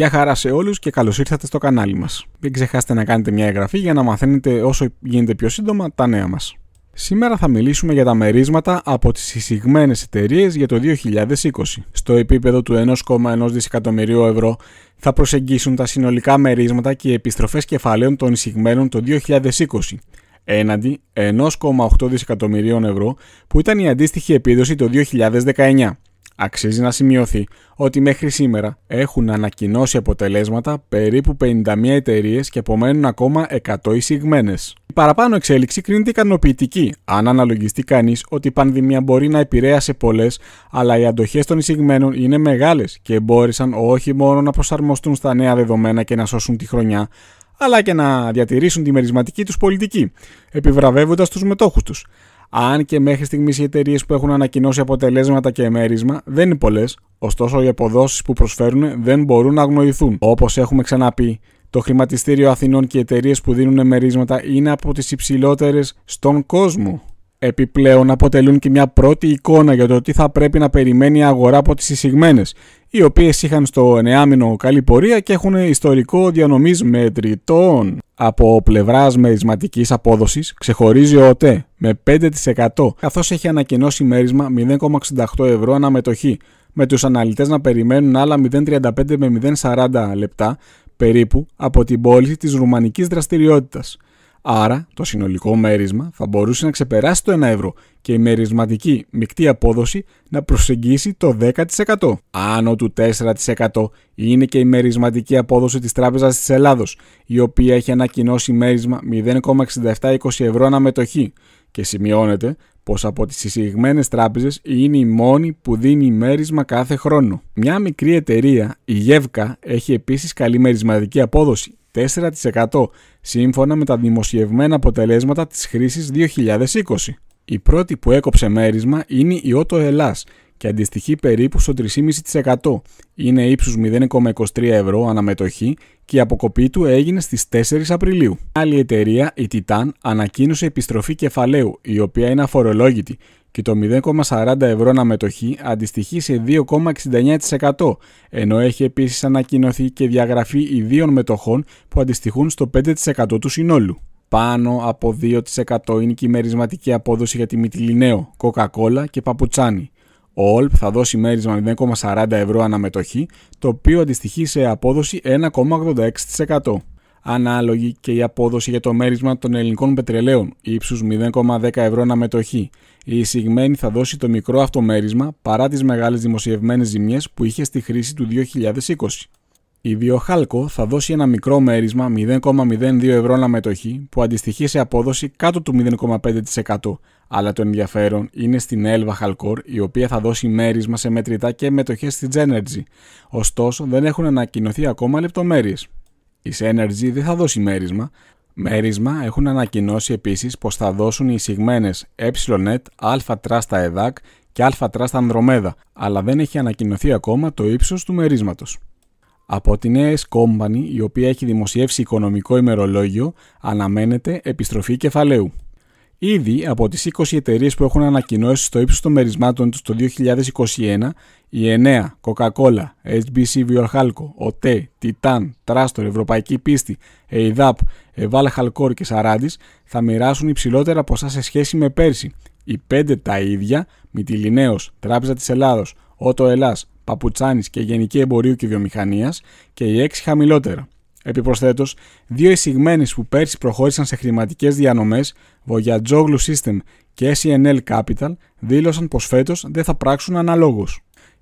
Γεια χαρά σε όλους και καλώς ήρθατε στο κανάλι μας. Μην ξεχάσετε να κάνετε μια εγγραφή για να μαθαίνετε όσο γίνεται πιο σύντομα τα νέα μας. Σήμερα θα μιλήσουμε για τα μερίσματα από τις εισηγμένες εταιρείες για το 2020. Στο επίπεδο του 1,1 δισεκατομμυρίου ευρώ θα προσεγγίσουν τα συνολικά μερίσματα και οι επιστροφές κεφαλαίων των εισηγμένων το 2020 έναντι 1,8 δισεκατομμυρίων ευρώ που ήταν η αντίστοιχη επίδοση το 2019. Αξίζει να σημειωθεί ότι μέχρι σήμερα έχουν ανακοινώσει αποτελέσματα περίπου 51 εταιρείες και απομένουν ακόμα 100 εισηγμένες. Η παραπάνω εξέλιξη κρίνεται ικανοποιητική, αν αναλογιστεί κανείς ότι η πανδημία μπορεί να επηρέασε πολλές, αλλά οι αντοχές των εισηγμένων είναι μεγάλες και μπόρεσαν όχι μόνο να προσαρμοστούν στα νέα δεδομένα και να σώσουν τη χρονιά, αλλά και να διατηρήσουν τη μερισματική τους πολιτική, επιβραβεύοντας τους μετόχους τους. Αν και μέχρι στιγμής οι εταιρείες που έχουν ανακοινώσει αποτελέσματα και μερίσμα δεν είναι πολλές, ωστόσο οι αποδόσεις που προσφέρουν δεν μπορούν να αγνοηθούν. Όπως έχουμε ξαναπεί, το χρηματιστήριο Αθηνών και οι εταιρείες που δίνουν εμερίσματα είναι από τις υψηλότερες στον κόσμο. Επιπλέον αποτελούν και μια πρώτη εικόνα για το τι θα πρέπει να περιμένει η αγορά από τις εισηγμένες, οι οποίες είχαν στο ενεάμινο καλή πορεία και έχουν ιστορικό διανομής μετρητών. Από πλευράς μερισματικής απόδοσης ξεχωρίζει ο ΟΤΕ με 5% καθώς έχει ανακοινώσει μέρισμα 0,68 ευρώ αναμετοχή, με τους αναλυτές να περιμένουν άλλα 0,35 με 0,40 λεπτά περίπου από την πώληση της ρουμανικής δραστηριότητας. Άρα το συνολικό μέρισμα θα μπορούσε να ξεπεράσει το 1 ευρώ και η μερισματική μεικτή απόδοση να προσεγγίσει το 10%. Άνω του 4% είναι και η μερισματική απόδοση της Τράπεζας της Ελλάδος, η οποία έχει ανακοινώσει μέρισμα 0,6720 ευρώ αναμετοχή και σημειώνεται πως από τις εισηγμένες τράπεζες είναι η μόνη που δίνει μέρισμα κάθε χρόνο. Μια μικρή εταιρεία, η Γεύκα, έχει επίσης καλή μερισματική απόδοση 4% σύμφωνα με τα δημοσιευμένα αποτελέσματα της χρήσης 2020. Η πρώτη που έκοψε μέρισμα είναι η Ότο Ελλάς και αντιστοιχεί περίπου στο 3,5%. Είναι ύψους 0,23 ευρώ αναμετοχή και η αποκοπή του έγινε στις 4 Απριλίου. Άλλη εταιρεία, η Titan, ανακοίνωσε επιστροφή κεφαλαίου, η οποία είναι αφορολόγητη και το 0,40 ευρώ αναμετοχή αντιστοιχεί σε 2,69% ενώ έχει επίσης ανακοινωθεί και διαγραφή ιδίων μετοχών που αντιστοιχούν στο 5% του συνόλου. Πάνω από 2% είναι και η μερισματική απόδοση για τη Μιτιλινέο, Coca-Cola και Παπουτσάνι. Ο ΟΛΠ θα δώσει μέρισμα 0,40 ευρώ αναμετοχή, το οποίο αντιστοιχεί σε απόδοση 1,86% ανάλογη και η απόδοση για το μέρισμα των ελληνικών πετρελαίων ύψους 0,10 ευρώ αναμετοχή. Η εισηγμένη θα δώσει το μικρό αυτομέρισμα παρά τις μεγάλες δημοσιευμένες ζημιές που είχε στη χρήση του 2020. Η Βιοχάλκο θα δώσει ένα μικρό μέρισμα 0,02 ευρώ αναμετοχή που αντιστοιχεί σε απόδοση κάτω του 0,5%. Αλλά το ενδιαφέρον είναι στην Έλβα Χαλκόρ, η οποία θα δώσει μέρισμα σε μετρητά και μετοχές στη Τζένερτζη Ωστόσο, δεν έχουν ανακοινωθεί ακόμα λεπτομέρειες. Η Synergy δεν θα δώσει μέρισμα. Μέρισμα έχουν ανακοινώσει επίσης πως θα δώσουν οι εισηγμένες ΑΤΡΑ Alpha ΕΔΑΚ και Alpha ΑΝΔΡΟΜΕΔΑ, αλλά δεν έχει ανακοινωθεί ακόμα το ύψος του μερίσματος. Από την ES Company, η οποία έχει δημοσιεύσει οικονομικό ημερολόγιο, αναμένεται επιστροφή κεφαλαίου. Ήδη από τις 20 εταιρείες που έχουν ανακοινώσει στο ύψος των μερισμάτων τους το 2021, η 9, Coca-Cola, HBC Βιορχάλκο, ΟΤΕ, Titan, Τράστορ, Ευρωπαϊκή Πίστη, ΕΙΔΑΠ, Εβάλ Χαλκόρ και Σαράντης θα μοιράσουν υψηλότερα ποσά σε σχέση με πέρσι. Οι 5 τα ίδια, Μητυλινέος, Τράπεζα της Ελλάδος, Ότο Ελλάς, Παπουτσάνης και Γενική Εμπορίου και Βιομηχανίας και οι 6 χαμηλότερα. Επιπροσθέτως, δύο εισηγμένες που πέρσι προχώρησαν σε χρηματικές διανομές, Voyageoglu System και SNL Capital, δήλωσαν πως φέτος δεν θα πράξουν αναλόγως.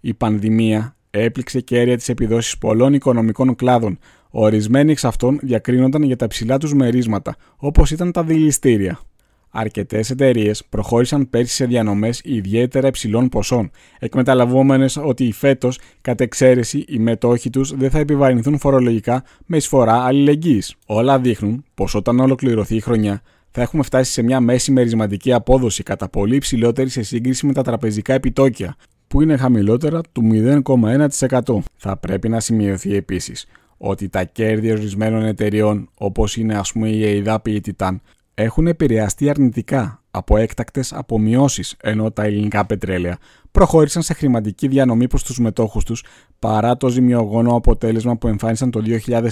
Η πανδημία έπληξε κέρια τις επιδόσεις πολλών οικονομικών κλάδων, ορισμένοι εξ αυτών διακρίνονταν για τα ψηλά τους μερίσματα, όπως ήταν τα δηληστήρια. Αρκετές εταιρείες προχώρησαν πέρσι σε διανομές ιδιαίτερα υψηλών ποσών, εκμεταλλευόμενες ότι φέτος, κατ' εξαίρεση, οι μετόχοι τους δεν θα επιβαρυνθούν φορολογικά με εισφορά αλληλεγγύης. Όλα δείχνουν πως όταν ολοκληρωθεί η χρονιά, θα έχουμε φτάσει σε μια μέση μερισματική απόδοση κατά πολύ υψηλότερη σε σύγκριση με τα τραπεζικά επιτόκια, που είναι χαμηλότερα του 0,1%. Θα πρέπει να σημειωθεί επίσης ότι τα κέρδη ορισμένων εταιρεών, όπως είναι ας πούμε η ΕΙΔΑΠΗ ή ή η Titan, έχουν επηρεαστεί αρνητικά από έκτακτες απομειώσεις, ενώ τα ελληνικά πετρέλαια προχώρησαν σε χρηματική διανομή προς τους μετόχους τους παρά το ζημιογόνο αποτέλεσμα που εμφάνισαν το 2020.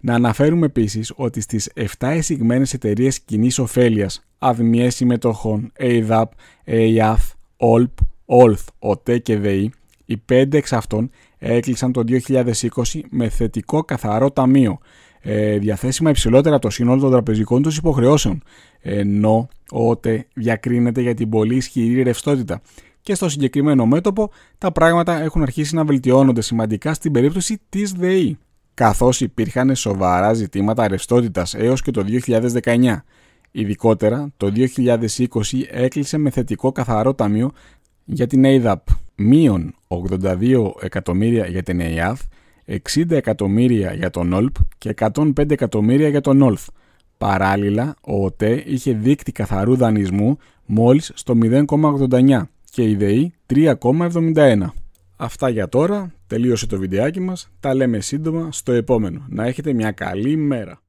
Να αναφέρουμε επίσης ότι στις 7 εισηγμένες εταιρείες κοινής ωφέλειας, αδημιέ συμμετοχών, ADAP, AIAF, OLP, OLF, ΟΤΕ και ΔΕΗ, οι 5 εξ αυτών έκλεισαν το 2020 με θετικό καθαρό ταμείο, ε, διαθέσιμα υψηλότερα το σύνολο των τραπεζικών τους υποχρεώσεων, ενώ ότε διακρίνεται για την πολύ ισχυρή ρευστότητα. Και στο συγκεκριμένο μέτωπο τα πράγματα έχουν αρχίσει να βελτιώνονται σημαντικά στην περίπτωση της ΔΕΗ, Καθώς υπήρχαν σοβαρά ζητήματα ρευστότητας έως και το 2019. Ειδικότερα, το 2020 έκλεισε με θετικό καθαρό ταμείο για την ΑΙΔΑΠ, μείον 82 εκατομμύρια για την ΕΙΑΘ 60 εκατομμύρια για τον ΟΛΠ και 105 εκατομμύρια για τον ΟΛΦ. Παράλληλα, ο ΟΤΕ είχε δείκτη καθαρού δανεισμού μόλις στο 0,89 και η ΔΕΗ 3,71. Αυτά για τώρα, τελείωσε το βιντεάκι μας, τα λέμε σύντομα στο επόμενο. Να έχετε μια καλή μέρα.